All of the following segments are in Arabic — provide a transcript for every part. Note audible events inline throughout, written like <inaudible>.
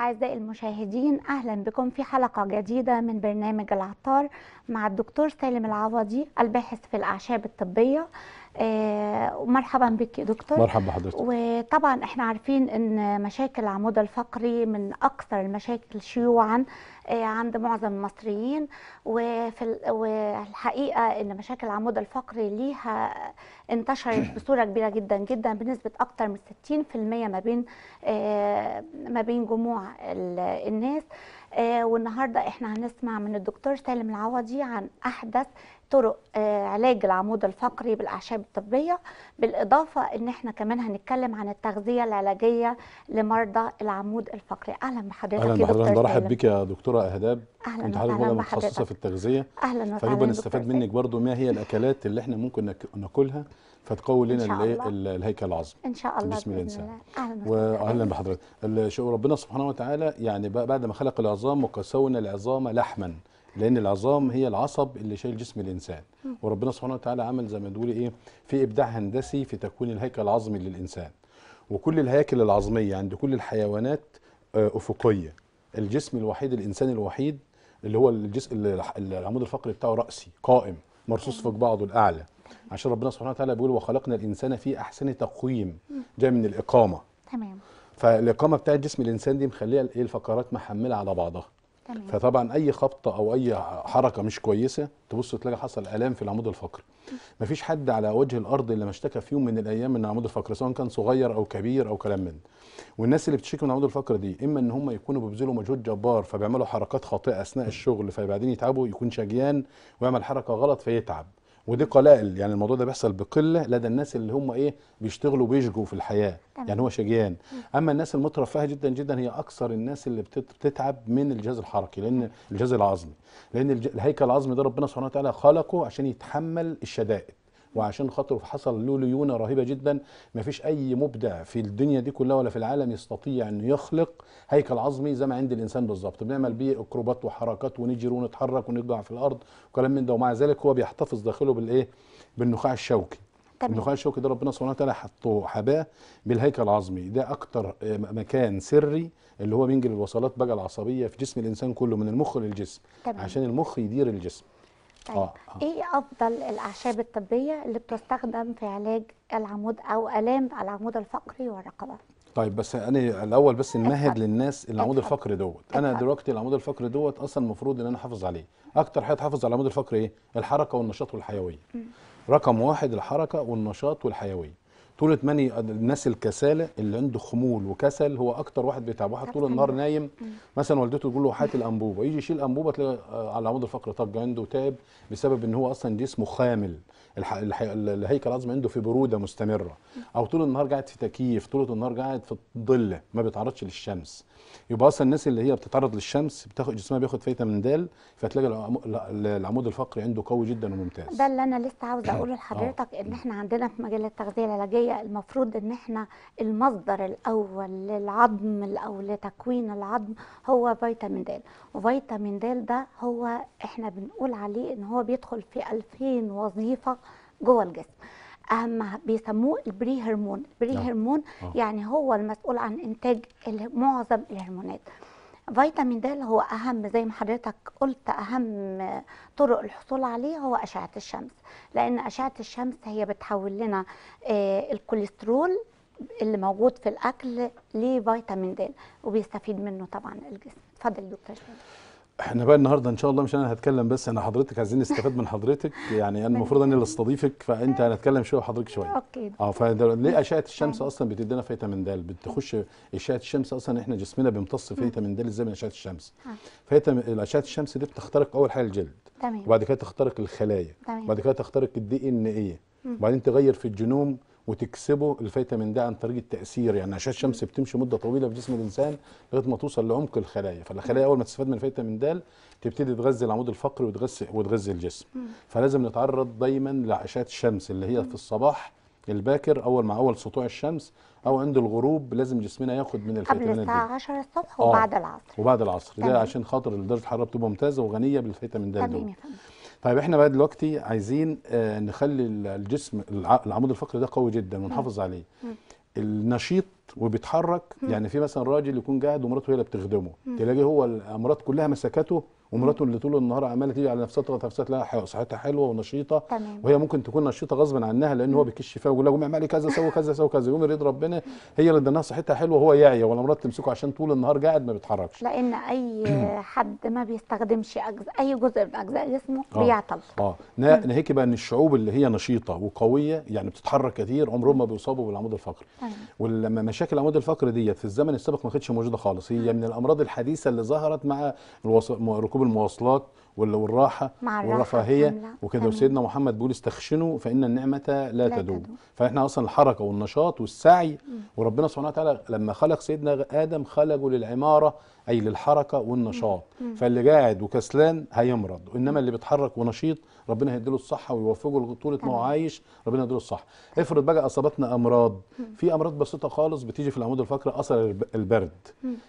أعزائي المشاهدين أهلا بكم في حلقة جديدة من برنامج العطار مع الدكتور سالم العوضي الباحث في الأعشاب الطبية آه، مرحبا بك يا دكتور مرحبا بحضرتك وطبعا احنا عارفين ان مشاكل العمود الفقري من اكثر المشاكل شيوعا آه، عند معظم المصريين وفي والحقيقه ان مشاكل العمود الفقري ليها انتشرت <clears throat> بصوره كبيره جدا جدا بنسبه اكثر من 60% ما بين آه، ما بين جموع الناس والنهارده احنا هنسمع من الدكتور سالم العوضي عن احدث طرق آه، علاج العمود الفقري بالاعشاب الطبيه بالاضافه ان احنا كمان هنتكلم عن التغذيه العلاجيه لمرضى العمود الفقري اهلا بحضرتك اهلا بحضرتك برحب بك يا دكتوره اهداب اهلا انت حضرتك متخصصه في التغذيه اهلا فيبقى نستفاد منك برضو ما هي الاكلات اللي احنا ممكن ناكلها فتقوي لنا الهيكل العظمي ان شاء الله جسم الانسان اهلا واهلا بحضرتك ربنا سبحانه وتعالى يعني بعد ما خلق العظام وكسونا العظام لحما لان العظام هي العصب اللي شايل جسم الانسان وربنا سبحانه وتعالى عمل زي ما تقول ايه في ابداع هندسي في تكوين الهيكل العظمي للانسان وكل الهياكل العظميه عند كل الحيوانات آه، افقيه الجسم الوحيد الانسان الوحيد اللي هو الجسم العمود الفقري بتاعه راسي قائم مرصوص فوق بعضه الاعلى عشان ربنا سبحانه وتعالى بيقول وخلقنا الانسان في احسن تقويم جاي من الاقامه تمام فالاقامه بتاعت جسم الانسان دي مخليه الايه الفقرات محمله على بعضها فطبعا اي خبطه او اي حركه مش كويسه تبص تلاقي حصل الام في العمود الفقري مفيش حد على وجه الارض اللي ما اشتكى في يوم من الايام من العمود الفقري سواء كان صغير او كبير او كلام من والناس اللي بتشتكي من العمود الفقري دي اما ان هم يكونوا بيبذلوا مجهود جبار فبيعملوا حركات خاطئه اثناء الشغل فبعدين يتعبوا يكون شجيان ويعمل حركه غلط فيتعب ودي قلائل يعني الموضوع ده بيحصل بقله لدى الناس اللي هم ايه بيشتغلوا بيشجوا في الحياه تمام. يعني هو شجيان اما الناس المترفهه جدا جدا هي اكثر الناس اللي بتتعب من الجهاز الحركي لان الجهاز العظمي لان الهيكل العظمي ده ربنا سبحانه وتعالى خلقه عشان يتحمل الشدائد وعشان خاطره حصل له ليونه رهيبه جدا ما فيش اي مبدع في الدنيا دي كلها ولا في العالم يستطيع انه يخلق هيكل عظمي زي ما عند الانسان بالظبط بنعمل بيه اكروبات وحركات ونجري ونتحرك ونقع في الارض وكلام من ده ومع ذلك هو بيحتفظ داخله بالايه بالنخاع الشوكي تمام. النخاع الشوكي ده ربنا سبحانه وتعالى حطه حباه بالهيكل العظمي ده اكتر آه، مكان سري اللي هو بينجل الوصلات بقى العصبيه في جسم الانسان كله من المخ للجسم تمام. عشان المخ يدير الجسم طيب آه،, آه. ايه افضل الاعشاب الطبيه اللي بتستخدم في علاج العمود او الام العمود الفقري والرقبه طيب بس انا الاول بس نمهد للناس العمود الفقري دوت انا دلوقتي العمود الفقري دوت اصلا المفروض ان انا احافظ عليه اكتر حاجه تحافظ على العمود الفقري ايه الحركه والنشاط والحيويه رقم واحد الحركه والنشاط والحيويه طول ماني الناس الكساله اللي عنده خمول وكسل هو اكتر واحد بيتعب واحد طول النهار نايم مثلا والدته تقول له هات الانبوبه يجي يشيل انبوبه تلاقي آه، على عمود الفقر طق عنده تعب بسبب ان هو اصلا جسمه خامل الهيكل العظمي عنده في بروده مستمره او طول النهار قاعد في تكييف طول النهار قاعد في الضله ما بيتعرضش للشمس يبقى اصلا الناس اللي هي بتتعرض للشمس بتاخد جسمها بياخد فيتامين د فتلاقي العمود الفقري عنده قوي جدا وممتاز ده اللي انا لسه عاوز <coughs> اقوله لحضرتك ان آه. احنا عندنا في مجال التغذيه العلاجيه المفروض ان احنا المصدر الاول للعظم او لتكوين العظم هو فيتامين د وفيتامين د ده هو احنا بنقول عليه ان هو بيدخل في 2000 وظيفه جوه الجسم اهم بيسموه البري هرمون البري نعم. هرمون آه. يعني هو المسؤول عن انتاج معظم الهرمونات فيتامين د هو اهم زي ما حضرتك قلت اهم طرق الحصول عليه هو اشعه الشمس لان اشعه الشمس هي بتحول لنا آه، الكوليسترول اللي موجود في الاكل لفيتامين د وبيستفيد منه طبعا الجسم اتفضل دكتور احنا بقى النهارده ان شاء الله مش انا هتكلم بس انا حضرتك عايزين نستفاد من حضرتك يعني انا المفروض اني اللي استضيفك فانت هنتكلم شويه وحضرتك شويه اوكي اه فليه اشعه الشمس اصلا بتدينا فيتامين د بتخش اشعه الشمس اصلا احنا جسمنا بيمتص فيتامين د ازاي من اشعه الشمس آه. فيتامين اشعه الشمس دي بتخترق اول حاجه الجلد تمام وبعد كده تخترق الخلايا تمام وبعد كده تخترق الدي ان ايه وبعدين تغير في الجينوم وتكسبه الفيتامين ده عن طريق التاثير يعني عشان الشمس بتمشي مده طويله في جسم الانسان لغايه ما توصل لعمق الخلايا فالخلايا اول ما تستفاد من الفيتامين د تبتدي تغذي العمود الفقري وتغذي وتغذي الجسم فلازم نتعرض دايما لاشعه الشمس اللي هي في الصباح الباكر اول مع اول سطوع الشمس او عند الغروب لازم جسمنا ياخد من الفيتامين قبل الساعه 10 الصبح آه. وبعد العصر وبعد العصر ده عشان خاطر درجه الحراره بتبقى ممتازه وغنيه بالفيتامين د تمام طيب احنا بقى دلوقتي عايزين آه، نخلي الجسم العمود الفقري ده قوي جدا ونحافظ عليه النشيط وبيتحرك يعني في مثلا راجل يكون قاعد ومراته هي اللي بتخدمه تلاقي هو الامراض كلها مسكته ومراته اللي طول النهار عماله تيجي على نفسها تضغط نفسها تلاقي صحتها حلوه ونشيطه تمام. وهي ممكن تكون نشيطه غصب عنها لان هو بيكش فيها ويقول لها قومي اعملي كذا سوي كذا سوي كذا يقوم يريد ربنا هي اللي ادانها صحتها حلوه وهو يعيا ولا مراته تمسكه عشان طول النهار قاعد ما بيتحركش لان اي <clears throat> حد ما بيستخدمش أجزاء اي جزء من اجزاء جسمه آه. بيعطل اه ناهيك بقى ان الشعوب اللي هي نشيطه وقويه يعني بتتحرك كتير عمرهم ما بيصابوا بالعمود الفقري ولما مشاكل العمود الفقري ديت في الزمن السابق ما كانتش موجوده خالص هي من الامراض الحديثه اللي ظهرت مع الوص... ركوب ركوب المواصلات ولا والراحه والرفاهيه وكده وسيدنا محمد بيقول استخشنوا فان النعمه لا, لا تدوم. فاحنا اصلا الحركه والنشاط والسعي مم. وربنا سبحانه وتعالى لما خلق سيدنا ادم خلقه للعماره اي للحركه والنشاط مم. فاللي قاعد وكسلان هيمرض انما اللي بيتحرك ونشيط ربنا هيديله الصحه ويوفقه طول ما هو عايش ربنا يديله الصحه افرض بقى اصابتنا امراض في امراض بسيطه خالص بتيجي في العمود الفقري اثر البرد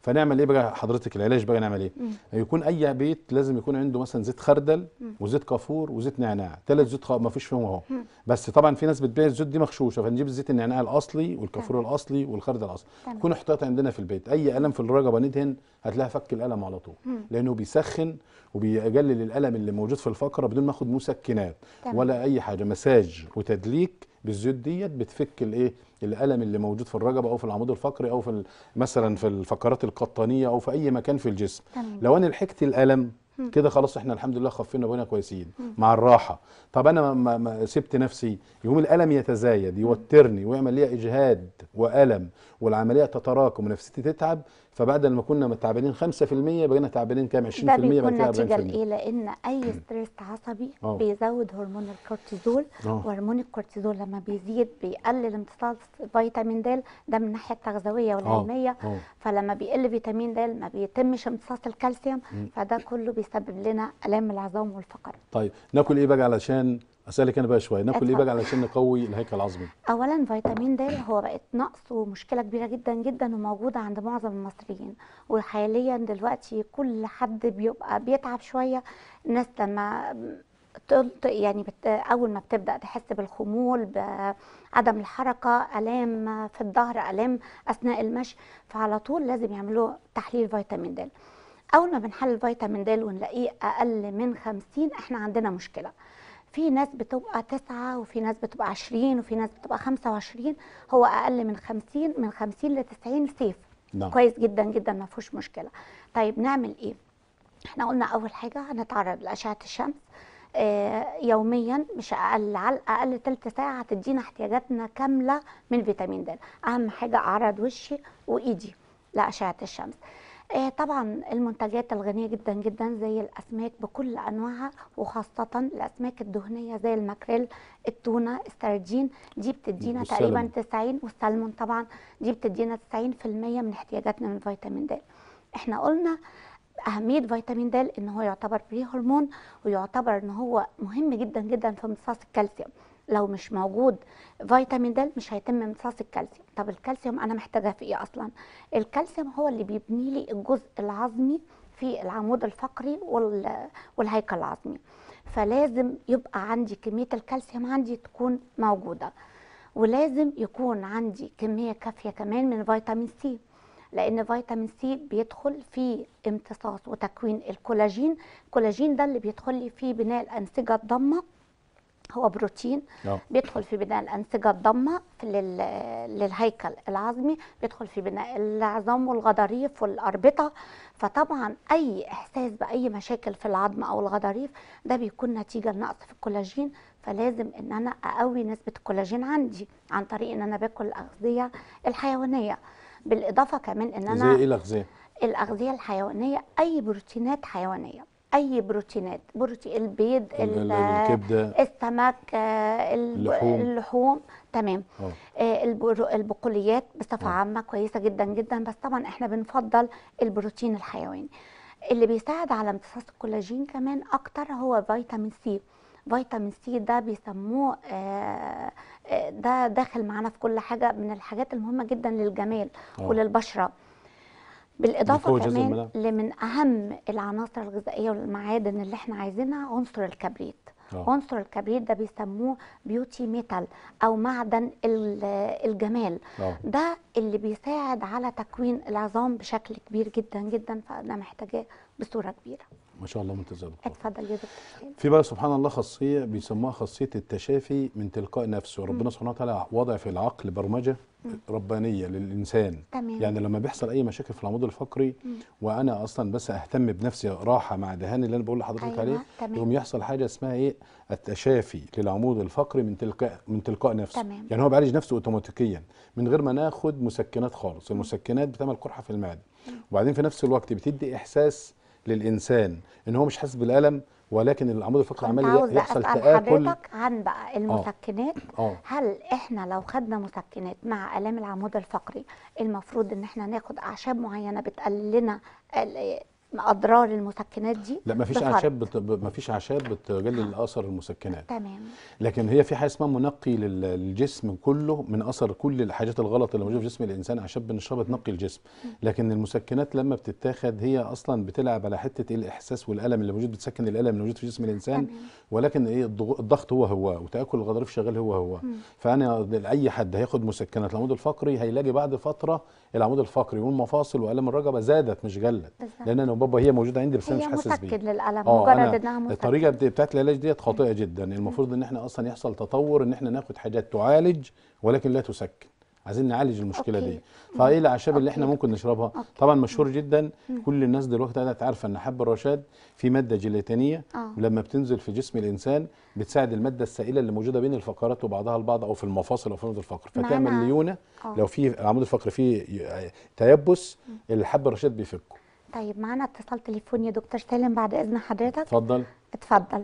فنعمل ايه بقى حضرتك العلاج بقى نعمل ايه يكون اي بيت لازم يكون عنده مثلا زيت خردل وزيت كافور وزيت نعناع ثلاث زيت ما فيش فيهم اهو بس طبعا في ناس بتبيع الزيت دي مغشوشه فنجيب زيت النعناع الاصلي والكافور الاصلي والخردل الاصلي يكون احتياطي عندنا في البيت اي الم في الرقبه ندهن هتلاقيها فك الالم على طول مم. لانه بيسخن وبيقلل الالم اللي موجود في الفقره بدون ما اخد مسكنات تمام. ولا اي حاجه مساج وتدليك بالزيوت ديت بتفك الايه الالم اللي موجود في الرقبه او في العمود الفقري او في مثلا في الفقرات القطنيه او في اي مكان في الجسم تمام. لو انا لحقت الالم كده خلاص احنا الحمد لله خفينا بقينا كويسين مع الراحه طب انا ما, ما سبت نفسي يقوم الالم يتزايد يوترني ويعمل لي اجهاد والم والعمليه تتراكم ونفسيتي تتعب فبعد ما كنا متعبانين 5% بقينا تعبانين كام 20% ده بيكون نتيجه لايه؟ لان اي ستريس عصبي أوه. بيزود هرمون الكورتيزول آه. وهرمون الكورتيزول لما بيزيد بيقلل امتصاص فيتامين د ده من الناحيه التغذويه آه. والعلميه آه. فلما بيقل فيتامين د ما بيتمش امتصاص الكالسيوم فده كله بيسبب لنا الام العظام والفقر. طيب ناكل ايه بقى علشان اسالك انا بقى شويه ناكل ايه بقى علشان نقوي الهيكل العظمي اولا فيتامين د هو بقت نقص ومشكله كبيره جدا جدا وموجوده عند معظم المصريين وحاليا دلوقتي كل حد بيبقى بيتعب شويه الناس لما يعني بت... اول ما بتبدا تحس بالخمول بعدم الحركه الام في الظهر الام اثناء المشي فعلى طول لازم يعملوا تحليل فيتامين د اول ما بنحلل فيتامين د ونلاقيه اقل من 50 احنا عندنا مشكله في ناس بتبقى تسعة وفي ناس بتبقى عشرين وفي ناس بتبقى خمسة وعشرين هو أقل من خمسين من خمسين لتسعين سيف نعم. كويس جدا جدا ما فيهوش مشكلة طيب نعمل إيه؟ احنا قلنا أول حاجة هنتعرض لأشعة الشمس آه يوميا مش اقل على الاقل ثلث ساعه هتدينا احتياجاتنا كامله من فيتامين د اهم حاجه اعرض وشي وايدي لاشعه الشمس آه، طبعا المنتجات الغنيه جدا جدا زي الاسماك بكل انواعها وخاصه الاسماك الدهنيه زي الماكريل التونه السردين دي بتدينا تقريبا 90 والسلمون طبعا دي بتدينا 90% من احتياجاتنا من فيتامين د احنا قلنا اهميه فيتامين د ان هو يعتبر بري هرمون ويعتبر ان هو مهم جدا جدا في امتصاص الكالسيوم لو مش موجود فيتامين د مش هيتم امتصاص الكالسيوم طب الكالسيوم انا محتاجه في ايه اصلا الكالسيوم هو اللي بيبني لي الجزء العظمي في العمود الفقري والهيكل العظمي فلازم يبقى عندي كميه الكالسيوم عندي تكون موجوده ولازم يكون عندي كميه كافيه كمان من فيتامين سي لان فيتامين سي بيدخل في امتصاص وتكوين الكولاجين الكولاجين ده اللي بيدخل لي في بناء الانسجه الضمه هو بروتين أوه. بيدخل في بناء الانسجه الضامه لل... للهيكل العظمي بيدخل في بناء العظام والغضاريف والاربطه فطبعا اي احساس باي مشاكل في العظم او الغضاريف ده بيكون نتيجه لنقص في الكولاجين فلازم ان انا اقوي نسبه الكولاجين عندي عن طريق ان انا باكل الاغذيه الحيوانيه بالاضافه كمان ان انا زي ايه الاغذيه الاغذيه الحيوانيه اي بروتينات حيوانيه اي بروتينات بروتين البيض الكبده السمك آه، اللحوم, اللحوم. تمام أوه. آه، البقوليات بصفه آه. عامه كويسه جدا جدا بس طبعا احنا بنفضل البروتين الحيواني اللي بيساعد على امتصاص الكولاجين كمان اكتر هو فيتامين سي فيتامين سي ده بيسموه ده داخل معانا في كل حاجه من الحاجات المهمه جدا للجمال أوه. وللبشره بالاضافه كمان لمن اهم العناصر الغذائيه والمعادن اللي احنا عايزينها عنصر الكبريت أوه. عنصر الكبريت ده بيسموه بيوتي ميتال او معدن الجمال أوه. ده اللي بيساعد على تكوين العظام بشكل كبير جدا جدا فانا محتاجاه بصوره كبيره ما شاء الله ممتاز يا دكتور اتفضل يا دكتور في بقى سبحان الله خاصيه بيسموها خاصيه التشافي من تلقاء نفسه ربنا سبحانه وتعالى وضع في العقل برمجه ربانيه للانسان تمام. يعني لما بيحصل اي مشاكل في العمود الفقري مم. وانا اصلا بس اهتم بنفسي راحه مع دهاني اللي انا بقول لحضرتك أيوة. عليه تمام. يوم يحصل حاجه اسمها ايه التشافي للعمود الفقري من تلقاء من تلقاء نفسه تمام. يعني هو بيعالج نفسه اوتوماتيكيا من غير ما ناخد مسكنات خالص المسكنات بتعمل قرحه في المعده وبعدين في نفس الوقت بتدي احساس للانسان ان هو مش حاسس بالالم ولكن العمود الفقري عمال يحصل تآكل حضرتك عن بقى المسكنات أوه. آه. هل احنا لو خدنا مسكنات مع الام العمود الفقري المفروض ان احنا ناخد اعشاب معينه بتقلل لنا اضرار المسكنات دي لا مفيش بفرق. اعشاب بت... مفيش اعشاب بتقلل اثر المسكنات تمام لكن هي في حاجه اسمها منقي للجسم كله من اثر كل الحاجات الغلط اللي موجوده في جسم الانسان اعشاب بنشربها تنقي الجسم لكن المسكنات لما بتتاخد هي اصلا بتلعب على حته إيه؟ الاحساس والالم اللي موجود بتسكن الالم اللي موجود في جسم الانسان تمام. ولكن ايه الضغط هو هو وتاكل الغضاريف شغال هو هو م. فانا اي حد هياخد مسكنات لمده الفقري هيلاقي بعد فتره العمود الفقري والمفاصل والام الرجبه زادت مش قلت لان انا وبابا هي موجوده عندي بس انا مش حاسس بيها متاكد آه، مجرد انها متأكد. الطريقه بتاعت العلاج ديت خاطئه جدا المفروض ان احنا اصلا يحصل تطور ان احنا ناخد حاجات تعالج ولكن لا تسكن عايزين نعالج المشكله أوكي. دي فايه الاعشاب اللي احنا ممكن نشربها طبعا مشهور جدا كل الناس دلوقتي قاعده عارفه ان حب الرشاد في ماده جيلاتينيه آه. لما بتنزل في جسم الانسان بتساعد الماده السائله اللي موجوده بين الفقرات وبعضها البعض او في المفاصل او في عمود الفقر فتعمل ليونه آه. لو في عمود الفقر فيه تيبس الحب الرشاد بيفكه طيب معانا اتصال تليفون يا دكتور سالم بعد اذن حضرتك اتفضل اتفضل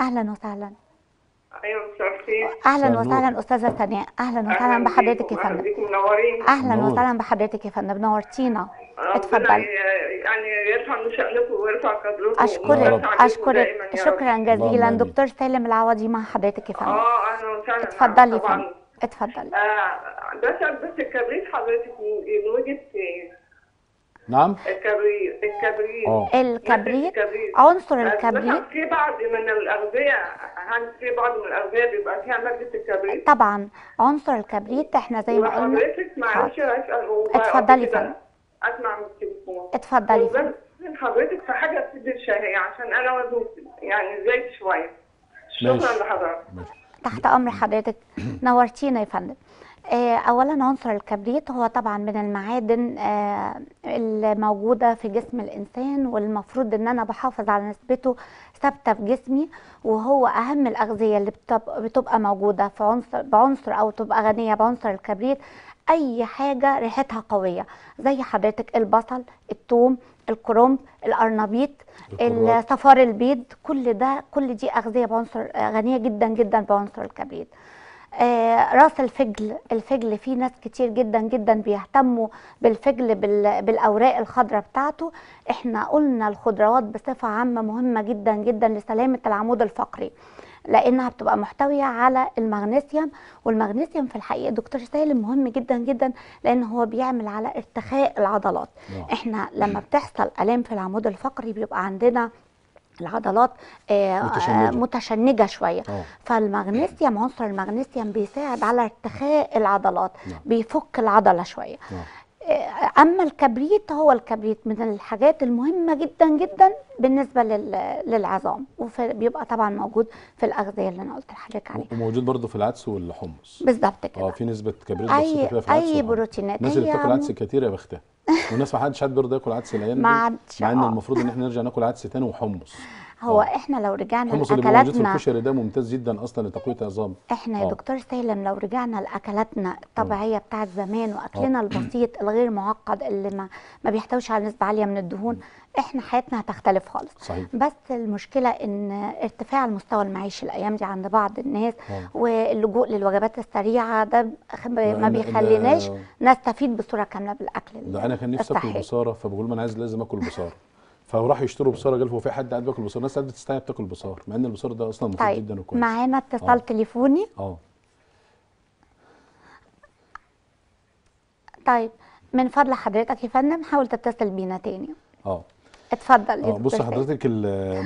اهلا وسهلا ايوه اهلا وسهلا استاذه ثناء اهلا وسهلا بحضرتك يا فندم اهلا وسهلا بحضرتك يا فندم نورتينا اتفضل يعني, يعني يرفع شأنكم ويرفع قدركم اشكرك اشكرك شكرا جزيلا دكتور سالم العوضي مع حضرتك يا فندم اه اهلا وسهلا اتفضلي يا فندم اتفضلي آه، بس بس الكبريت حضرتك من وجهه نعم الكبريت الكبريت الكبريت عنصر الكبريت في بعض من الاغذيه هل في بعض من الاغذيه بيبقى فيها ماده الكبريت طبعا عنصر الكبريت احنا زي ما قلنا حضرتك معلش اسال اتفضلي فندم اسمع من التليفون اتفضلي فندم حضرتك في حاجه تدي الشهيه عشان انا يعني زيت شويه شكرا لحضرتك تحت امر حضرتك نورتينا يا فندم آه، اولا عنصر الكبريت هو طبعا من المعادن آه، الموجوده في جسم الانسان والمفروض ان انا بحافظ على نسبته ثابته في جسمي وهو اهم الاغذيه اللي بتبقى موجوده في عنصر بعنصر او تبقى غنيه بعنصر الكبريت اي حاجه ريحتها قويه زي حضرتك البصل الثوم الكرنب القرنبيط الصفار البيض كل ده كل دي اغذيه بعنصر آه، غنيه جدا جدا بعنصر الكبريت آه، راس الفجل الفجل فيه ناس كتير جدا جدا بيهتموا بالفجل بالاوراق الخضراء بتاعته احنا قلنا الخضروات بصفه عامه مهمه جدا جدا لسلامه العمود الفقري لانها بتبقى محتويه على المغنيسيوم والمغنيسيوم في الحقيقه دكتور سالم مهم جدا جدا لان هو بيعمل على ارتخاء العضلات احنا لما بتحصل الام في العمود الفقري بيبقى عندنا العضلات آه، متشنجة, آه، متشنجة شوية أوه. فالمغنيسيوم عنصر المغنيسيوم بيساعد على ارتخاء العضلات نعم. بيفك العضلة شوية نعم. آه، اما الكبريت هو الكبريت من الحاجات المهمه جدا جدا بالنسبه للعظام وبيبقى طبعا موجود في الاغذيه اللي انا قلت لحضرتك عليها وموجود برضه في العدس والحمص بالظبط كده اه في نسبه كبريت اي في العدس اي بروتينات الناس اللي بتاكل عدس كتير يا بختها والناس ما حدش برضه ياكل عدس الايام مع ان آه. المفروض ان احنا نرجع ناكل عدس تاني وحمص هو أوه. احنا لو رجعنا حمص لاكلاتنا حمص اللي الكشري ده ممتاز جدا اصلا لتقويه العظام احنا يا آه. دكتور سالم لو رجعنا لاكلاتنا آه. الطبيعيه بتاعه زمان واكلنا البسيط الغير معقد اللي ما ما بيحتويش على نسبه عاليه من الدهون احنا حياتنا هتختلف خالص صحيح. بس المشكله ان ارتفاع المستوى المعيشي الايام دي عند بعض الناس مم. واللجوء للوجبات السريعه ده ما بيخليناش آه. نستفيد بصوره كامله بالاكل ده انا كان نفسي اكل بصاره فبقول ما انا عايز لازم اكل بصاره فراحوا يشتروا بصاره هو في حد قاعد بياكل بصاره الناس قاعده تستعب تاكل بصار مع ان البصار ده اصلا مفيد طيب. جدا وكويس معانا اتصال آه. تليفوني اه طيب من فضل حضرتك يا فندم حاول تتصل بينا تاني اه اتفضل اه بص حضرتك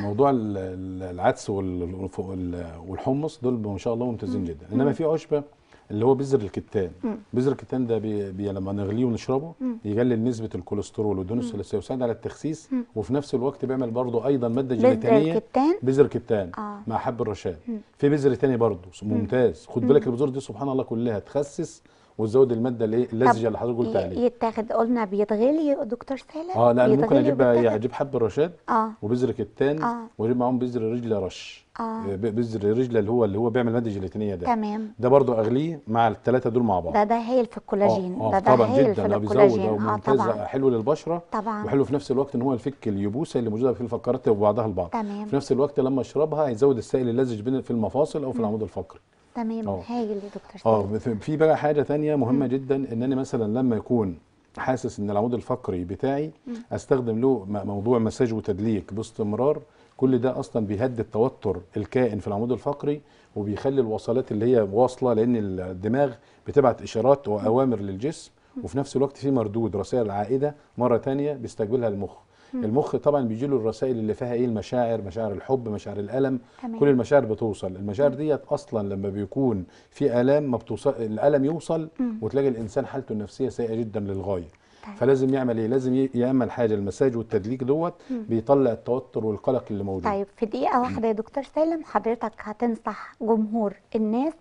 موضوع العدس والحمص دول ما شاء الله ممتازين جدا انما في عشبه اللي هو بذر الكتان بذر الكتان ده بي بي لما نغليه ونشربه يقلل نسبه الكوليسترول والدهون الثلاثيه ويساعد على التخسيس وفي نفس الوقت بيعمل برضه ايضا ماده جيلاتينيه بذر الكتان آه. مع حب الرشاد في بذر تاني برضه ممتاز خد بالك البذور دي سبحان الله كلها تخسس وتزود الماده الايه اللزجه اللي حضرتك قلت عليها يتاخد قلنا بيتغلي يا دكتور سالم اه لا ممكن اجيب اجيب حب الرشاد آه. وبذر كتان آه. واجيب معاهم بذر رجل رش آه. آه، بذر رجل اللي هو اللي هو بيعمل ماده جيلاتينيه ده تمام ده برضو اغليه مع الثلاثه دول مع بعض ده ده هايل في الكولاجين آه. آه. ده ده طبعا هايل جدا في آه، الكولاجين اه, آه، ممتاز حلو للبشره طبعا وحلو في نفس الوقت ان هو يفك اليبوسه اللي موجوده في الفقرات وبعضها البعض تمام في نفس الوقت لما اشربها هيزود السائل اللزج بين في المفاصل او في العمود الفقري تمام هايل يا دكتور اه, آه، في بقى حاجه ثانيه مهمه مم. جدا ان انا مثلا لما يكون حاسس ان العمود الفقري بتاعي مم. استخدم له موضوع مساج وتدليك باستمرار كل ده اصلا بيهدد توتر الكائن في العمود الفقري وبيخلي الوصلات اللي هي واصله لان الدماغ بتبعت اشارات واوامر للجسم وفي نفس الوقت في مردود رسائل عائده مره ثانيه بيستقبلها المخ المخ طبعا بيجي له الرسائل اللي فيها ايه المشاعر مشاعر الحب مشاعر الالم تمام. كل المشاعر بتوصل المشاعر ديت اصلا لما بيكون في الام ما بتوصل الالم يوصل مم. وتلاقي الانسان حالته النفسيه سيئه جدا للغايه طيب. فلازم يعمل ايه لازم يعمل حاجه المساج والتدليك دوت بيطلع التوتر والقلق اللي موجود طيب في دقيقه واحده يا دكتور سالم حضرتك هتنصح جمهور الناس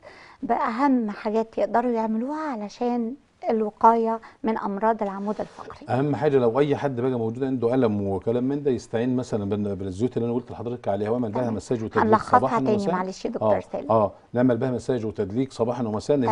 باهم حاجات يقدروا يعملوها علشان الوقايه من امراض العمود الفقري اهم حاجه لو اي حد بقى موجود عنده الم وكلام من ده يستعين مثلا بالزيوت اللي انا قلت لحضرتك عليها واعمل بها مساج وتدليك صباحا ومساء معلش يا دكتور آه، سالم اه نعمل بها مساج وتدليك صباحا ومساء اللي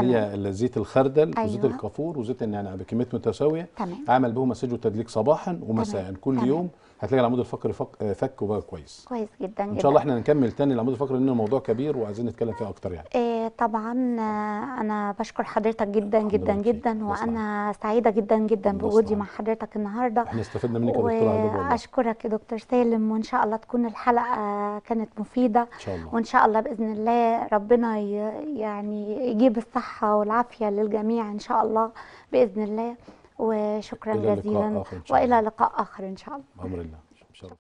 هي زيت الخردل أيوة. وزيت الكافور وزيت النعناع يعني بكميات متساويه تمام اعمل بهم مساج وتدليك صباحا ومساء تمام. كل تمام. يوم هتلاقي العمود الفقري فك, فك وبقى كويس كويس جدا جدا ان شاء الله احنا هنكمل تاني العمود الفقري لان الموضوع كبير وعايزين نتكلم فيه اكتر يعني إيه طبعا آه، انا بشكر حضرتك جدا جدا جدا وانا سعيده جدا جدا بوجودي مع حضرتك النهارده احنا استفدنا منك يا دكتوره اشكرك يا دكتور سالم وان شاء الله تكون الحلقه آه، كانت مفيده إن شاء الله. وان شاء الله باذن الله ربنا يعني يجيب الصحه والعافيه للجميع ان شاء الله باذن الله وشكرا جزيلا والى لقاء اخر ان شاء الله بامر الله